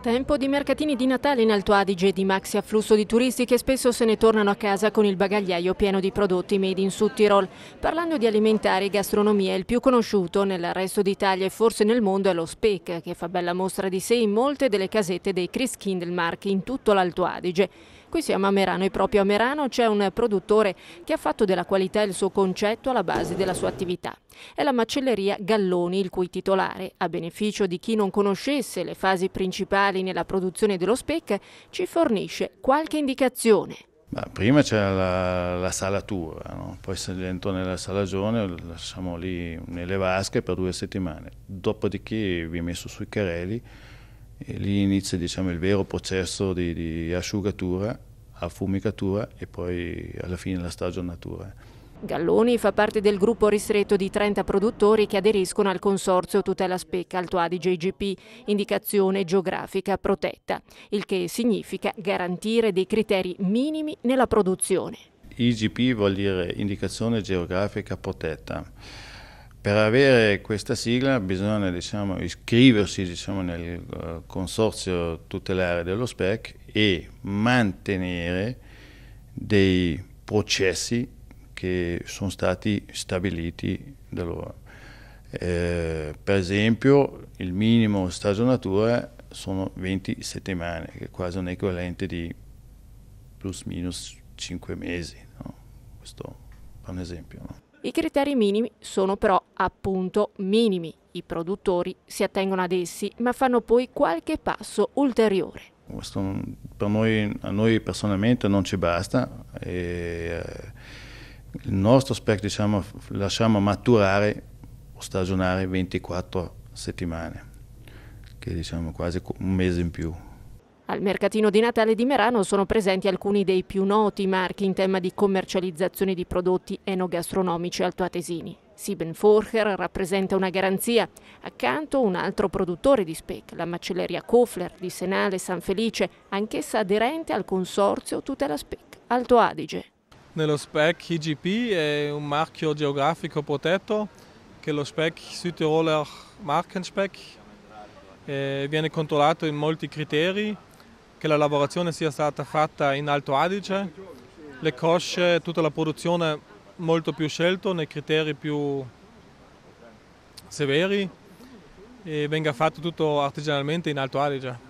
Tempo di mercatini di Natale in Alto Adige, di maxi afflusso di turisti che spesso se ne tornano a casa con il bagagliaio pieno di prodotti made in Sudtirol. Parlando di alimentari, gastronomia, il più conosciuto nel resto d'Italia e forse nel mondo è lo Speck, che fa bella mostra di sé in molte delle casette dei Chris Kindlemark in tutto l'Alto Adige. Qui siamo a Merano e proprio a Merano c'è un produttore che ha fatto della qualità il suo concetto alla base della sua attività. È la macelleria Galloni, il cui titolare, a beneficio di chi non conoscesse le fasi principali nella produzione dello spec, ci fornisce qualche indicazione. Ma prima c'era la, la, salatura, no? poi se entrò nella salagione lo lasciamo lì nelle vasche per due settimane, dopodiché vi è messo sui carelli e lì inizia diciamo, il vero processo di, di asciugatura, affumicatura e poi alla fine la stagionatura. Galloni fa parte del gruppo ristretto di 30 produttori che aderiscono al consorzio Tutela Specca Alto Adige IGP, indicazione geografica protetta, il che significa garantire dei criteri minimi nella produzione. IGP vuol dire indicazione geografica protetta. Per avere questa sigla bisogna diciamo, iscriversi diciamo, nel eh, consorzio tutelare dello SPEC e mantenere dei processi che sono stati stabiliti da loro. Eh, per esempio il minimo stagionatura sono 20 settimane, che è quasi un equivalente di plus minus 5 mesi, no? questo è un esempio. No? I criteri minimi sono però appunto minimi. I produttori si attengono ad essi, ma fanno poi qualche passo ulteriore. Questo per noi, a noi personalmente non ci basta. E, eh, il nostro spec diciamo, lasciamo maturare o stagionare 24 settimane, che diciamo, quasi un mese in più. Al mercatino di Natale di Merano sono presenti alcuni dei più noti marchi in tema di commercializzazione di prodotti enogastronomici altoatesini. Siebenforcher rappresenta una garanzia, accanto un altro produttore di spec, la macelleria Kofler di Senale San Felice, anch'essa aderente al consorzio Tutela Spec Alto Adige. Nello spec IGP è un marchio geografico protetto che è lo spec Südtiroler Markenspeck. Eh, viene controllato in molti criteri che la lavorazione sia stata fatta in Alto Adige, le cosce, tutta la produzione molto più scelta, nei criteri più severi e venga fatto tutto artigianalmente in Alto Adige.